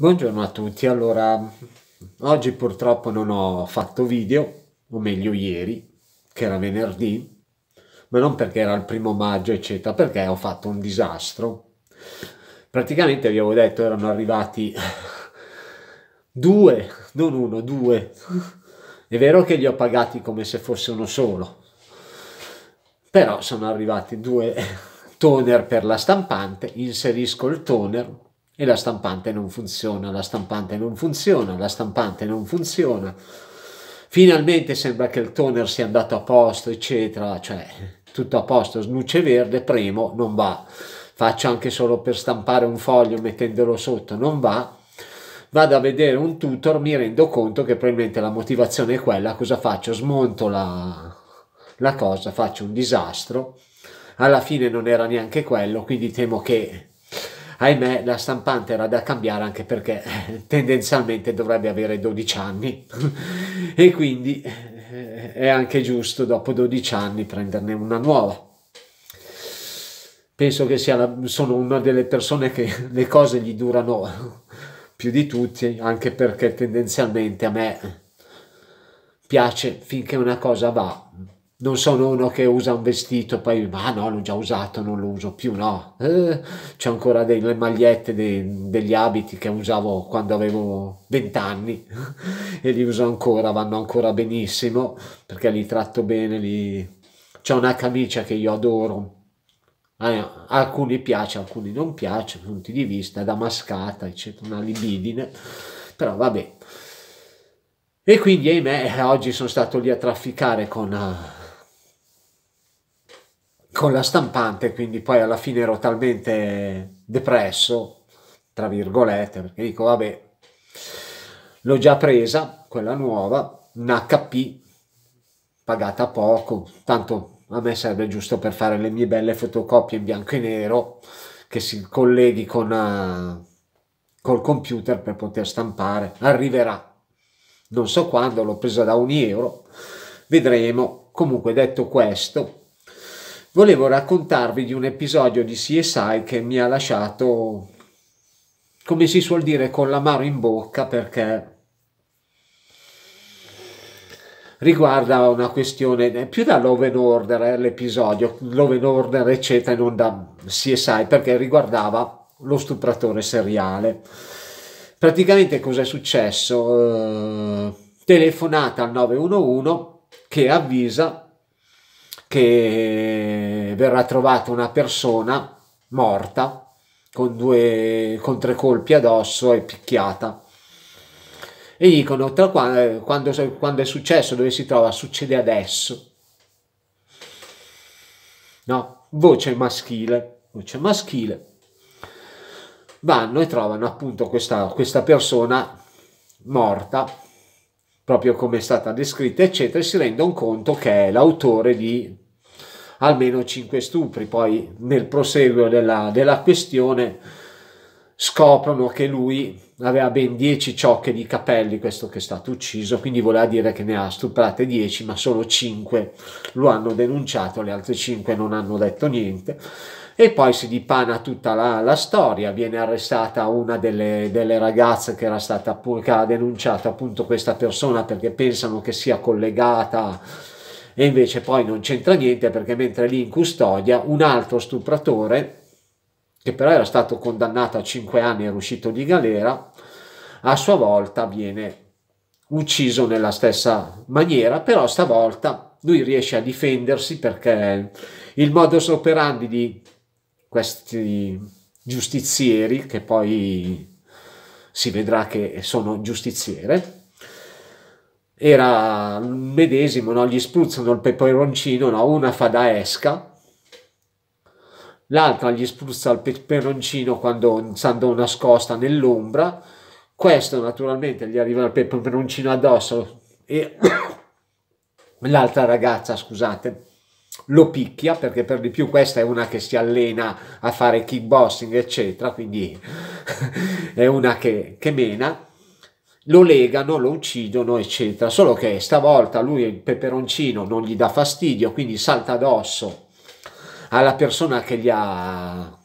Buongiorno a tutti, allora oggi purtroppo non ho fatto video, o meglio ieri, che era venerdì, ma non perché era il primo maggio eccetera, perché ho fatto un disastro. Praticamente vi avevo detto erano arrivati due, non uno, due. È vero che li ho pagati come se fosse uno solo, però sono arrivati due toner per la stampante, inserisco il toner e la stampante non funziona, la stampante non funziona, la stampante non funziona. Finalmente sembra che il toner sia andato a posto, eccetera, cioè tutto a posto, snuce verde, premo, non va. Faccio anche solo per stampare un foglio mettendolo sotto, non va. Vado a vedere un tutor, mi rendo conto che probabilmente la motivazione è quella, cosa faccio? Smonto la, la cosa, faccio un disastro. Alla fine non era neanche quello, quindi temo che ahimè la stampante era da cambiare anche perché eh, tendenzialmente dovrebbe avere 12 anni e quindi eh, è anche giusto dopo 12 anni prenderne una nuova penso che sia la, sono una delle persone che le cose gli durano più di tutti, anche perché tendenzialmente a me piace finché una cosa va, non sono uno che usa un vestito e poi ma no l'ho già usato non lo uso più no eh, c'è ancora delle magliette dei, degli abiti che usavo quando avevo 20 anni e li uso ancora vanno ancora benissimo perché li tratto bene li... c'è una camicia che io adoro a alcuni piace alcuni non piace punti di vista damascata, eccetera una libidine però vabbè e quindi ahimè oggi sono stato lì a trafficare con con la stampante, quindi poi alla fine ero talmente depresso, tra virgolette, perché dico vabbè, l'ho già presa, quella nuova, una HP, pagata poco, tanto a me serve giusto per fare le mie belle fotocopie in bianco e nero, che si colleghi con, uh, col computer per poter stampare, arriverà, non so quando, l'ho presa da un euro, vedremo, comunque detto questo, volevo raccontarvi di un episodio di CSI che mi ha lasciato, come si suol dire, con l'amaro in bocca perché riguarda una questione più da Love and Order, eh, l'episodio Love and Order eccetera e non da CSI perché riguardava lo stupratore seriale. Praticamente cosa è successo? Eh, telefonata al 911 che avvisa che verrà trovata una persona morta con, due, con tre colpi addosso e picchiata. E dicono, tra eh, quando, quando, è successo, dove si trova, succede adesso. No, voce maschile, voce maschile. Vanno e trovano appunto questa, questa persona morta proprio come è stata descritta, eccetera, e si rendono conto che è l'autore di almeno 5 stupri. Poi nel proseguo della, della questione scoprono che lui aveva ben 10 ciocche di capelli, questo che è stato ucciso, quindi voleva dire che ne ha stuprate 10, ma solo 5 lo hanno denunciato, le altre 5 non hanno detto niente. E poi si dipana tutta la, la storia, viene arrestata una delle, delle ragazze che era stata che ha denunciato appunto questa persona perché pensano che sia collegata e invece poi non c'entra niente perché mentre lì in custodia un altro stupratore, che però era stato condannato a 5 anni e era uscito di galera, a sua volta viene ucciso nella stessa maniera, però stavolta lui riesce a difendersi perché il modus operandi di questi giustizieri, che poi si vedrà che sono giustiziere, era il medesimo, no? gli spruzzano il peperoncino, no? una fa da esca, l'altra gli spruzza il peperoncino quando andò nascosta nell'ombra, questo naturalmente gli arriva il peperoncino addosso e l'altra ragazza, scusate, lo picchia perché per di più questa è una che si allena a fare kickboxing eccetera quindi è una che, che mena lo legano, lo uccidono, eccetera. Solo che stavolta lui il peperoncino non gli dà fastidio, quindi salta addosso alla persona che, gli ha,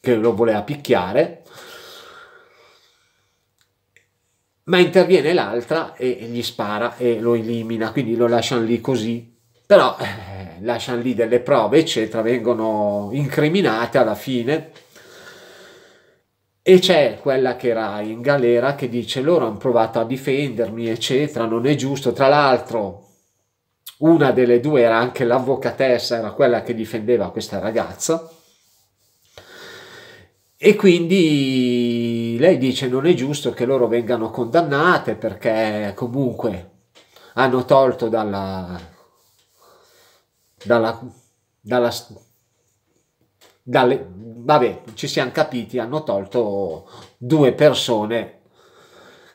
che lo voleva picchiare. Ma interviene l'altra e gli spara e lo elimina, quindi lo lasciano lì così. Però eh, lasciano lì delle prove, eccetera, vengono incriminate alla fine e c'è quella che era in galera che dice loro hanno provato a difendermi eccetera non è giusto tra l'altro una delle due era anche l'avvocatessa era quella che difendeva questa ragazza e quindi lei dice non è giusto che loro vengano condannate perché comunque hanno tolto dalla, dalla, dalla dalle, vabbè, ci siamo capiti, hanno tolto due persone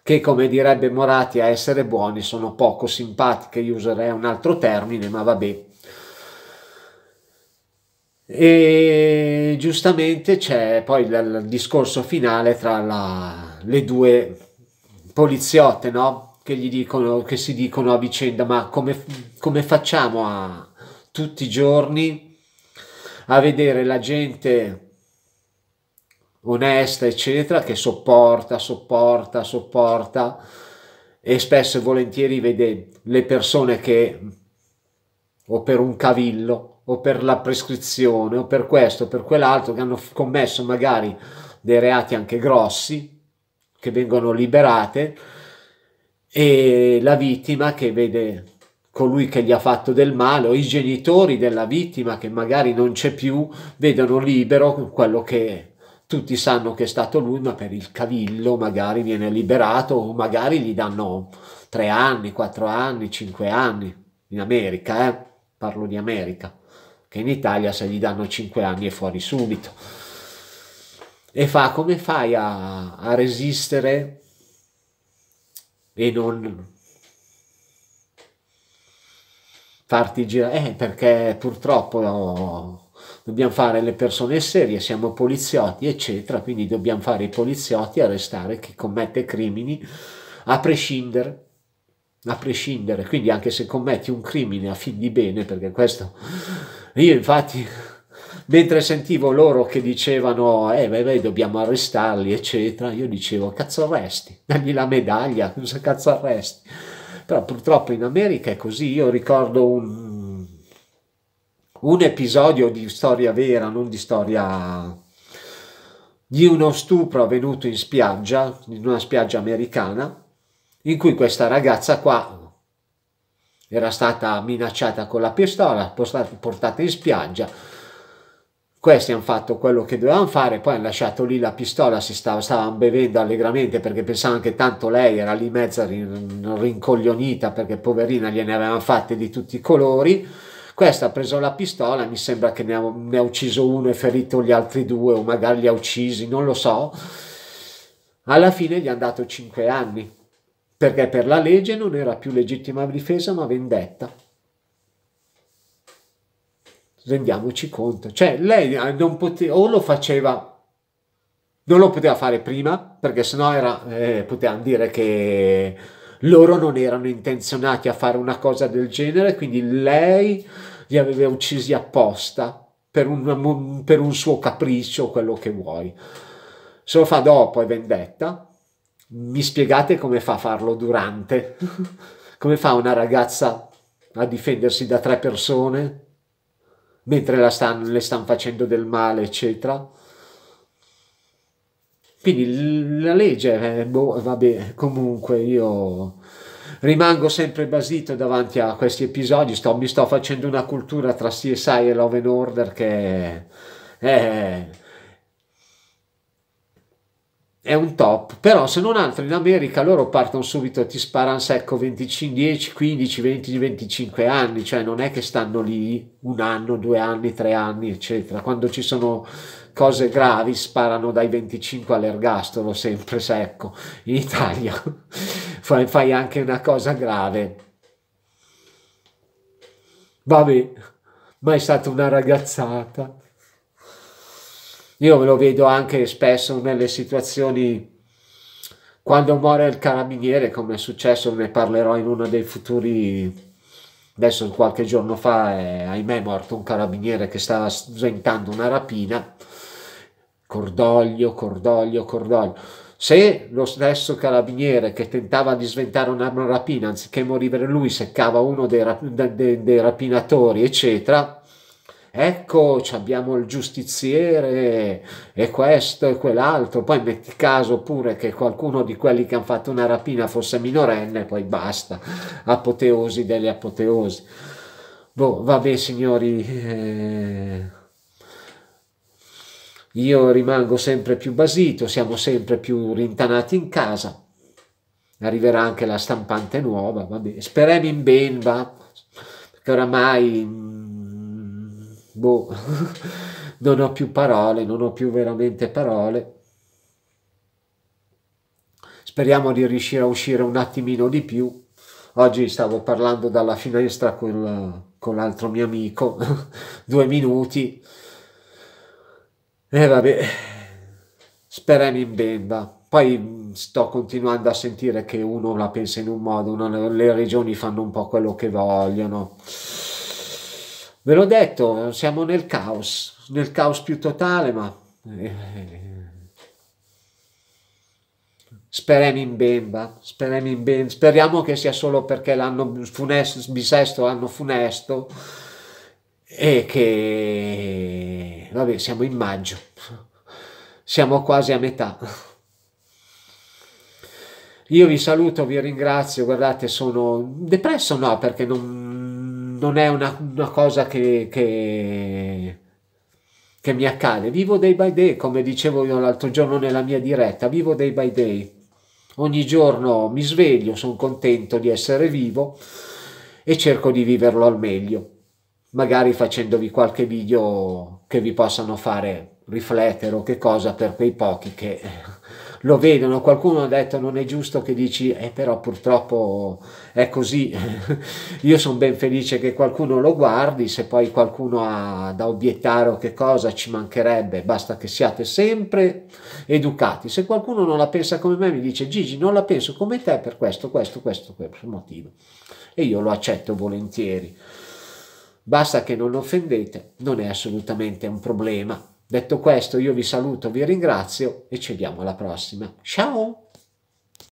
che come direbbe Morati a essere buoni sono poco simpatiche, io userei un altro termine, ma vabbè. E giustamente c'è poi il discorso finale tra la, le due poliziotte, no? Che, gli dicono, che si dicono a vicenda, ma come, come facciamo a tutti i giorni a vedere la gente onesta, eccetera, che sopporta, sopporta, sopporta e spesso e volentieri vede le persone che o per un cavillo o per la prescrizione o per questo o per quell'altro che hanno commesso magari dei reati anche grossi che vengono liberate e la vittima che vede colui che gli ha fatto del male o i genitori della vittima che magari non c'è più vedono libero quello che tutti sanno che è stato lui ma per il cavillo magari viene liberato o magari gli danno tre anni, quattro anni, cinque anni in America, eh? parlo di America, che in Italia se gli danno cinque anni è fuori subito. E fa come fai a, a resistere e non farti girare, eh, perché purtroppo no, dobbiamo fare le persone serie, siamo poliziotti, eccetera, quindi dobbiamo fare i poliziotti arrestare chi commette crimini a prescindere. A prescindere, quindi anche se commetti un crimine a fin di bene, perché questo io infatti mentre sentivo loro che dicevano eh beh, beh dobbiamo arrestarli eccetera io dicevo cazzo arresti dammi la medaglia cosa cazzo arresti però purtroppo in America è così. Io ricordo un, un episodio di storia vera, non di storia di uno stupro avvenuto in spiaggia, in una spiaggia americana, in cui questa ragazza qua era stata minacciata con la pistola, portata in spiaggia, questi hanno fatto quello che dovevano fare, poi hanno lasciato lì la pistola, si stava, stavano bevendo allegramente perché pensavano che tanto lei era lì mezza rin, rincoglionita perché poverina gliene avevano fatte di tutti i colori. Questa ha preso la pistola, mi sembra che ne ha, ne ha ucciso uno e ferito gli altri due o magari li ha uccisi, non lo so. Alla fine gli hanno dato 5 anni perché per la legge non era più legittima difesa ma vendetta rendiamoci conto. Cioè, lei eh, non poteva, o lo faceva, non lo poteva fare prima, perché sennò era, eh, potevano dire che loro non erano intenzionati a fare una cosa del genere, quindi lei li aveva uccisi apposta per un, per un suo capriccio, quello che vuoi. Se lo fa dopo è vendetta, mi spiegate come fa a farlo durante? come fa una ragazza a difendersi da tre persone? mentre stanno, le stanno facendo del male, eccetera. Quindi la legge, eh, boh, vabbè, comunque io rimango sempre basito davanti a questi episodi, sto, mi sto facendo una cultura tra CSI e Love and Order che è... Eh, è un top, però se non altro in America loro partono subito e ti sparano secco 25, 10, 15, 20, 25 anni, cioè non è che stanno lì un anno, due anni, tre anni, eccetera. Quando ci sono cose gravi sparano dai 25 all'ergastolo, sempre secco. In Italia fai, anche una cosa grave. Vabbè, ma è stata una ragazzata. Io me lo vedo anche spesso nelle situazioni quando muore il carabiniere, come è successo, ne parlerò in uno dei futuri. Adesso qualche giorno fa, eh, ahimè, è morto un carabiniere che stava sventando una rapina. Cordoglio, cordoglio, cordoglio. Se lo stesso carabiniere che tentava di sventare una rapina, anziché morire lui, seccava uno dei, rap dei, dei rapinatori, eccetera, ecco abbiamo il giustiziere e questo e quell'altro, poi metti caso pure che qualcuno di quelli che hanno fatto una rapina fosse minorenne, poi basta, apoteosi delle apoteosi. Boh, vabbè signori, eh... io rimango sempre più basito, siamo sempre più rintanati in casa, arriverà anche la stampante nuova, vabbè, speriamo in ben, va, perché oramai mm, boh, non ho più parole, non ho più veramente parole. Speriamo di riuscire a uscire un attimino di più. Oggi stavo parlando dalla finestra con, con l'altro mio amico, due minuti. E vabbè, speriamo in benda. Poi mm, sto continuando a sentire che uno la pensa in un modo, uno, le regioni fanno un po' quello che vogliono. Ve l'ho detto, siamo nel caos, nel caos più totale, ma... Eh, speriamo in Bemba, speriamo in ben, speriamo che sia solo perché l'anno funesto, bisesto, l'anno funesto e che, vabbè, siamo in maggio, siamo quasi a metà. Io vi saluto, vi ringrazio, guardate sono depresso no perché non, non è una, una cosa che, che, che, mi accade. Vivo day by day, come dicevo io l'altro giorno nella mia diretta, vivo day by day. Ogni giorno mi sveglio, sono contento di essere vivo e cerco di viverlo al meglio, magari facendovi qualche video che vi possano fare riflettere o che cosa per quei pochi che lo vedono, qualcuno ha detto non è giusto che dici, eh, però purtroppo è così, io sono ben felice che qualcuno lo guardi, se poi qualcuno ha da obiettare o che cosa ci mancherebbe, basta che siate sempre educati, se qualcuno non la pensa come me mi dice Gigi non la penso come te per questo, questo, questo, questo motivo e io lo accetto volentieri. Basta che non offendete, non è assolutamente un problema. Detto questo, io vi saluto, vi ringrazio e ci vediamo alla prossima. Ciao!